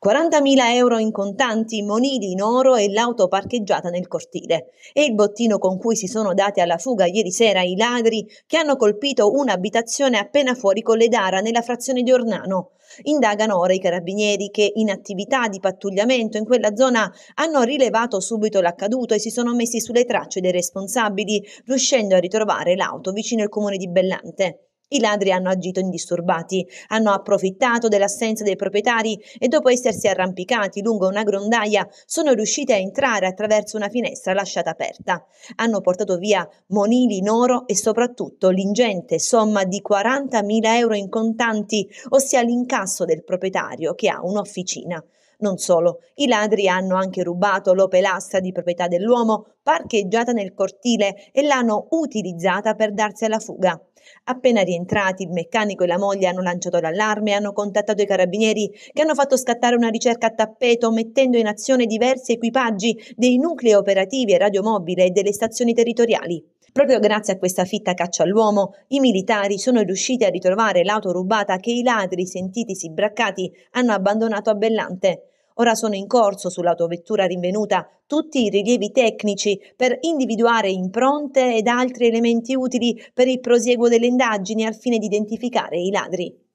40.000 euro in contanti, monili in oro e l'auto parcheggiata nel cortile. E il bottino con cui si sono dati alla fuga ieri sera i ladri che hanno colpito un'abitazione appena fuori Colledara nella frazione di Ornano. Indagano ora i carabinieri che in attività di pattugliamento in quella zona hanno rilevato subito l'accaduto e si sono messi sulle tracce dei responsabili, riuscendo a ritrovare l'auto vicino al comune di Bellante. I ladri hanno agito indisturbati, hanno approfittato dell'assenza dei proprietari e dopo essersi arrampicati lungo una grondaia sono riusciti a entrare attraverso una finestra lasciata aperta. Hanno portato via monili in oro e soprattutto l'ingente somma di 40.000 euro in contanti, ossia l'incasso del proprietario che ha un'officina. Non solo, i ladri hanno anche rubato l'opelastra di proprietà dell'uomo parcheggiata nel cortile e l'hanno utilizzata per darsi alla fuga. Appena rientrati, il meccanico e la moglie hanno lanciato l'allarme e hanno contattato i carabinieri che hanno fatto scattare una ricerca a tappeto mettendo in azione diversi equipaggi dei nuclei operativi e radiomobile e delle stazioni territoriali. Proprio grazie a questa fitta caccia all'uomo, i militari sono riusciti a ritrovare l'auto rubata che i ladri, sentitisi braccati, hanno abbandonato a Bellante. Ora sono in corso sull'autovettura rinvenuta tutti i rilievi tecnici per individuare impronte ed altri elementi utili per il prosieguo delle indagini al fine di identificare i ladri.